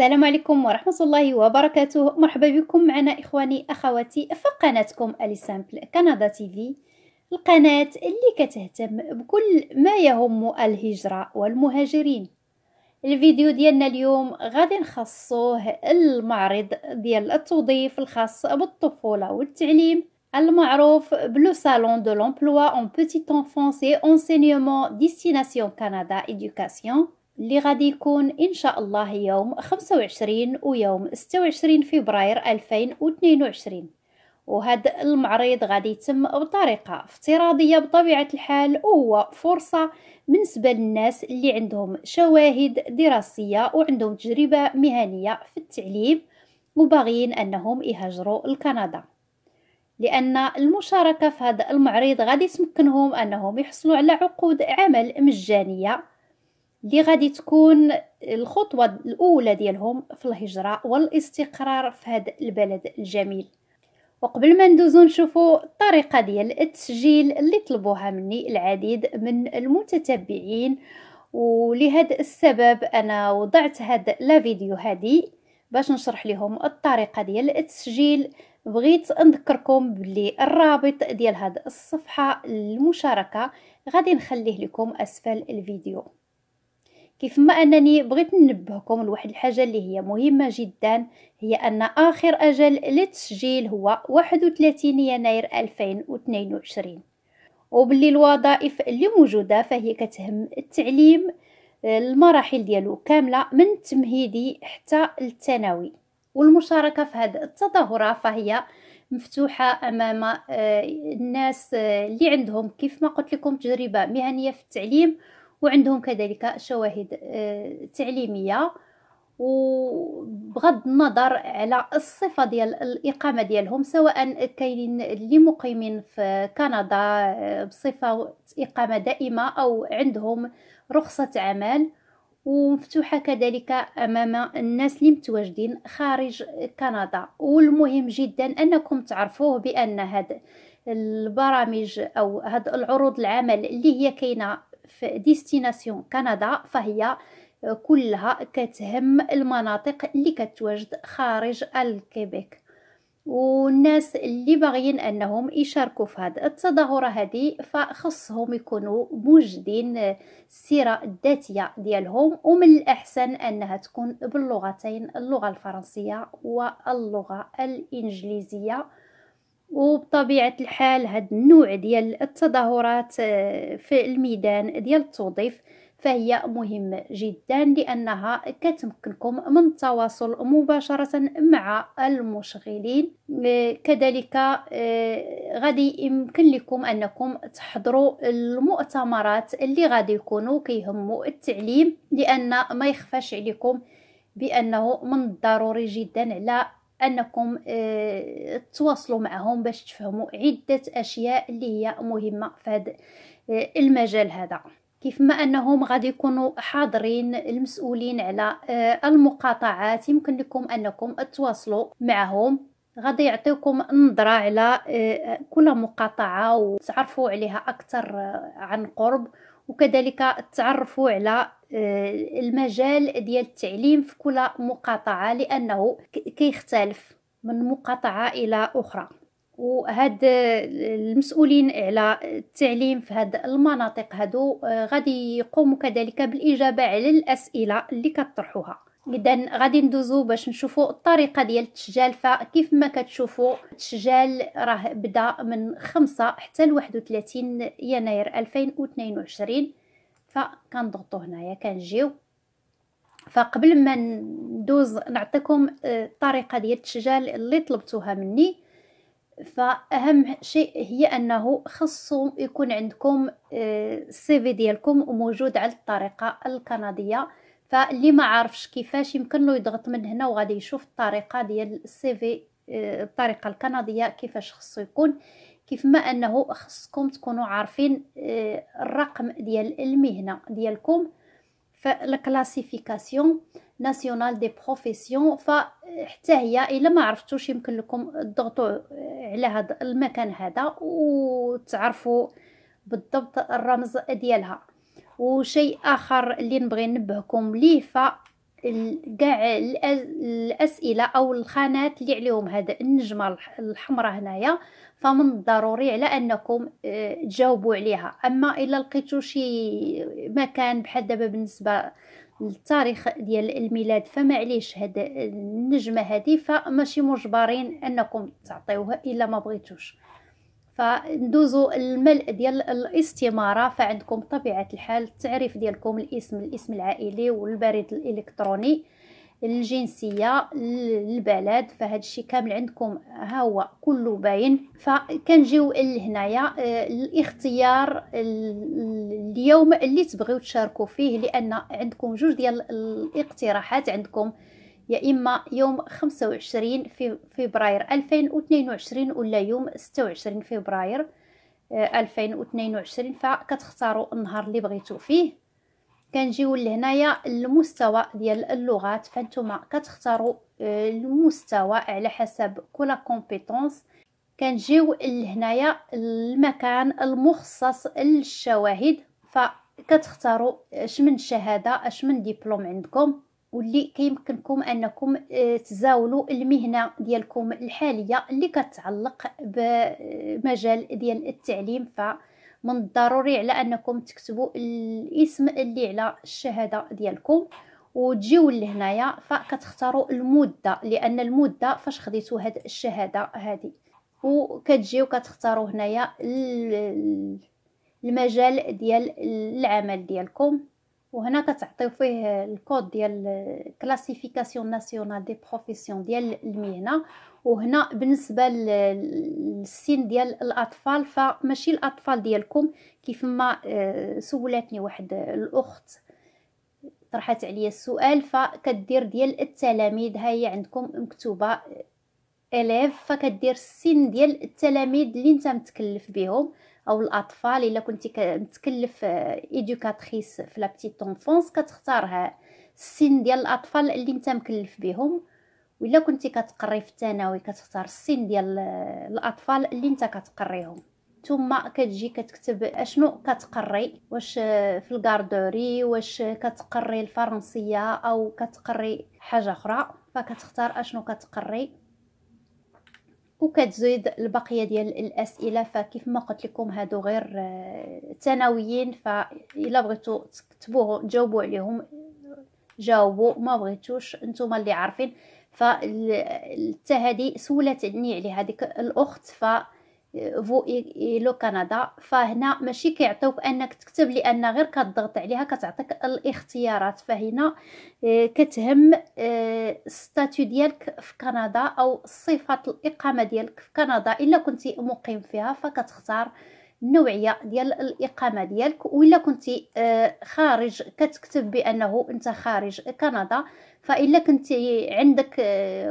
السلام عليكم ورحمة الله وبركاته مرحبا بكم معنا إخواني أخواتي في قناتكم أليسامبل كندا تيفي القناة اللي كتهتم بكل ما يهم الهجرة والمهاجرين الفيديو ديالنا اليوم غادي نخصوه المعرض ديال التوظيف الخاص بالطفولة والتعليم المعروف بلو سالون دو لومبلوا اون بوتيت انفونس اي انسينيومون ديستيناسيون كندا ايدوكاسيون اللي غادي يكون ان شاء الله يوم 25 ويوم 26 فبراير 2022 وهذا المعرض غادي يتم بطريقة افتراضية بطبيعة الحال وهو فرصة بالنسبة للناس اللي عندهم شواهد دراسية وعندهم تجربة مهنية في التعليم وباغيين أنهم يهاجروا لكندا لأن المشاركة في هذا المعرض غادي تمكنهم أنهم يحصلوا على عقود عمل مجانية اللي غادي تكون الخطوه الاولى ديالهم في الهجره والاستقرار في هذا البلد الجميل وقبل ما ندوزو نشوفو الطريقه ديال التسجيل اللي طلبوها مني العديد من المتتبعين ولهذا السبب انا وضعت هاد لا فيديو باش نشرح لهم الطريقه ديال التسجيل بغيت نذكركم بلي الرابط ديال هاد الصفحه المشاركه غادي نخليه لكم اسفل الفيديو كيف ما انني بغيت ننبهكم لواحد الحاجه اللي هي مهمه جدا هي ان اخر اجل للتسجيل هو 31 يناير 2022 وباللي الوظائف اللي موجوده فهي كتهم التعليم المراحل ديالو كامله من التمهيدي حتى الثانوي والمشاركه في هذه التظاهره فهي مفتوحه امام آه، الناس آه، اللي عندهم كيف ما قلت لكم تجربه مهنيه في التعليم وعندهم كذلك شواهد آه، تعليميه وبغض النظر على الصفة ديال الإقامة ديالهم سواء كاينين اللي مقيمين في كندا آه، بصفة إقامة دائمة أو عندهم رخصة عمل ومفتوحة كذلك أمام الناس اللي متواجدين خارج كندا والمهم جدا أنكم تعرفوه بأن هاد البرامج أو هاد العروض العمل اللي هي كاينة في ديستيناسيون كندا فهي آه، كلها كتهم المناطق اللي كتواجد خارج الكيبيك والناس اللي باغيين انهم يشاركوا في هذه التظاهره هذه فخصهم يكونوا موجدين السيره آه، الذاتيه ديالهم ومن الاحسن انها تكون باللغتين اللغه الفرنسيه واللغه الانجليزيه وبطبيعة الحال هاد النوع ديال التظاهرات آه، في الميدان ديال التوظيف فهي مهمة جدا لأنها كتمكنكم من التواصل مباشرة مع المشغلين آه، كذلك آه، غادي يمكن لكم أنكم تحضروا المؤتمرات اللي غادي يكونوا كيهموا التعليم لأن ما يخفاش عليكم بأنه من الضروري جدا على انكم آه، تواصلوا معهم باش تفهموا عده اشياء اللي هي مهمه في هذا آه، المجال هذا كيف ما انهم غادي يكونوا حاضرين المسؤولين على آه، المقاطعات يمكن لكم انكم تواصلوا معهم غادي يعطيكم نظره على كل مقاطعه وتعرفوا عليها اكثر عن قرب وكذلك تعرفوا على آه، المجال ديال التعليم في كل مقاطعه لانه كيختلف من مقاطعه الى اخرى وهاد آه، المسؤولين على التعليم في هاد المناطق هادو آه، غادي يقوموا كذلك بالاجابه على الاسئله اللي كطرحوها إذن غادي ندوزو باش نشوفو الطريقه ديال التشجال فكيف ما كتشوفو التشجال راه بدا من خمسة حتى ل وثلاثين يناير ألفين وعشرين فكنضغطو هنايا كنجيو فقبل ما ندوز نعطيكم آه، الطريقه ديال التشجال اللي طلبتوها مني فاهم شيء هي انه خصو يكون عندكم آه، السي في ديالكم موجود على الطريقه الكنديه فاللي ما عارفش كيفاش يمكن له يضغط من هنا وغادي يشوف الطريقه ديال السي في آه، الطريقه الكنديه كيفاش خصو يكون كيف ما انه خصكم تكونوا عارفين آه، الرقم ديال المهنه ديالكم فلاكلاسيفيكاسيون ناسيونال دي بروفيسيون فحتى هي الا ما عرفتوش يمكن لكم تضغطوا آه، على هذا المكان هذا وتعرفوا بالضبط الرمز ديالها وشيء اخر اللي نبغي ننبهكم ليه ف كاع الاسئله او الخانات اللي عليهم هذا النجمه الحمراء هنايا فمن الضروري على انكم آه، تجاوبوا عليها اما الا لقيتو شي مكان بحال دابا بالنسبه للتاريخ ديال الميلاد فما هاد النجمه هذه فماشي مجبرين انكم تعطيوها الا ما بغيتوش فندوزو الملء ديال الاستماره فعندكم بطبيعه الحال التعريف ديالكم الاسم الاسم العائلي والبريد الالكتروني الجنسيه البلد فهاد الشيء كامل عندكم ها هو كله باين فكنجيو لهنايا آه، الاختيار اليوم اللي تبغيو تشاركوا فيه لان عندكم جوج ديال الاقتراحات عندكم يا إما يوم 25 فبراير 2022 ولا يوم 26 فبراير 2022 آه، فكتختاروا النهار اللي بغيتو فيه كنجيو لهنايا المستوى ديال اللغات فانتوما كتختاروا آه، المستوى على حسب كل كومبيتونس كنجيو لهنايا المكان المخصص للشواهد فكتختاروا آه، اش من شهاده اش من عندكم واللي كيمكنكم انكم آه، تزاولوا المهنه ديالكم الحاليه اللي كتعلق بمجال ديال التعليم فمن الضروري على انكم تكتبوا الاسم اللي على الشهاده ديالكم وتجيو لهنايا فكتختاروا المده لان المده فاش خديتوا هاد الشهاده هذه وكتجيو كتختاروا هنايا المجال ديال العمل ديالكم وهنا كتعطيو فيه الكود ديال كلاسيفيكاسيون ناسيونال دي بروفيسيون ديال المهنه وهنا بالنسبه للسن ديال الاطفال فماشي الاطفال ديالكم كيف ما آه، سولتني واحد الاخت طرحت عليا السؤال فكدير ديال التلاميذ ها هي عندكم مكتوبه آه، اليف فكدير السن ديال التلاميذ اللي انت متكلف بهم او الاطفال الا كنتي كتكلف ايدوكاتريس آه، في لا بتيت اونفونس كتختارها السن ديال الاطفال اللي انت مكلف بهم ولا كنتي كتقري في الثانوي كتختار السن ديال آه، الاطفال اللي انت كتقريهم ثم كتجي كتكتب اشنو كتقري واش آه، في الكاردوري واش كتقري الفرنسيه او كتقري حاجه اخرى فكتختار اشنو كتقري وكتزيد البقيه ديال الاسئله فكيف ما قلت لكم هادو غير آه، ثانويين فإلا بغيتو تكتبوه جاوبوا عليهم جاوبوا ما بغيتوش نتوما اللي عارفين فالتهدي سولتني عليها هذيك الاخت ف آه، فو لو كندا فهنا ماشي كيعطيوك انك تكتب لان غير كتضغط عليها كتعطيك الاختيارات فهنا آه، كتهم الستاتيو آه، ديالك في كندا او صفه الاقامه ديالك في كندا الا كنتي مقيم فيها فكتختار النوعيه ديال الاقامه ديالك والا كنتي خارج كتكتب بانه انت خارج كندا فالا كنتي عندك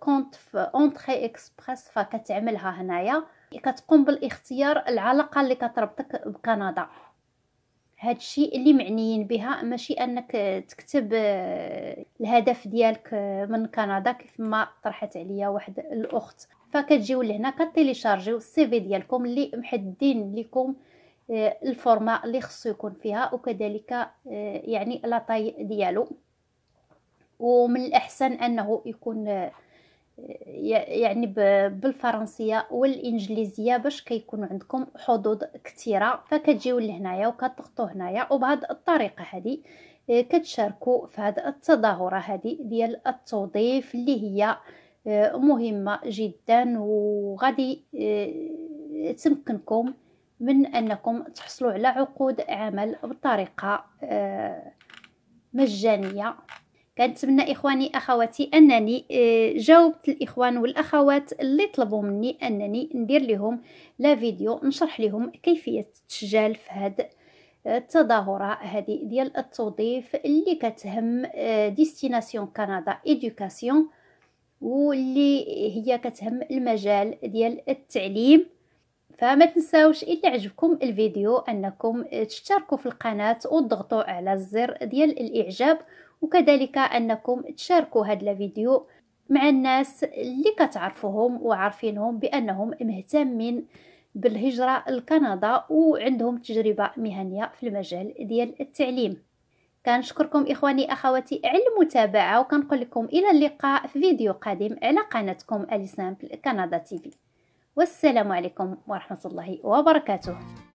كونت في اونتري اكسبريس فكتعملها هنايا كتقوم بالاختيار العلاقه اللي كتربطك بكندا هاد الشيء اللي معنيين بها ماشي انك تكتب آه، الهدف ديالك آه، من كندا كيف ما طرحت عليا واحد الاخت فكتجيو لهنا كتيليشارجيو السي في ديالكم اللي محددين لكم آه، الفورما اللي خصو يكون فيها وكذلك يعني لاطاي ديالو ومن الاحسن انه يكون يعني بالفرنسيه والانجليزيه باش كيكون عندكم حظوظ كثيره فكتجيو لهنايا وكتضغطوا هنايا وبهاد الطريقه هذه آه، كتشاركوا في هاد التظاهره هذه ديال التوظيف اللي هي آه، مهمه جدا وغادي آه، تمكنكم من انكم تحصلوا على عقود عمل بطريقه مجانيه كنتمنى اخواني اخواتي انني آه، جاوبت الاخوان والاخوات اللي طلبوا مني انني ندير لهم لا فيديو نشرح لهم كيفيه التسجيل في هذا آه، التظاهره هذه ديال التوظيف اللي كتهم ديستيناسيون كندا ايدوكاسيون واللي هي كتهم المجال ديال التعليم فما تنساوش الا عجبكم الفيديو انكم تشتركوا في القناه وتضغطوا على الزر ديال الاعجاب وكذلك أنكم تشاركوا هذا الفيديو مع الناس اللي كتعرفوهم وعارفينهم بأنهم مهتمين بالهجرة لكندا وعندهم تجربة مهنية في المجال ديال التعليم كنشكركم إخواني أخواتي على المتابعة وكنقول لكم إلى اللقاء في فيديو قادم على قناتكم أليسامبل كندا تيفي والسلام عليكم ورحمة الله وبركاته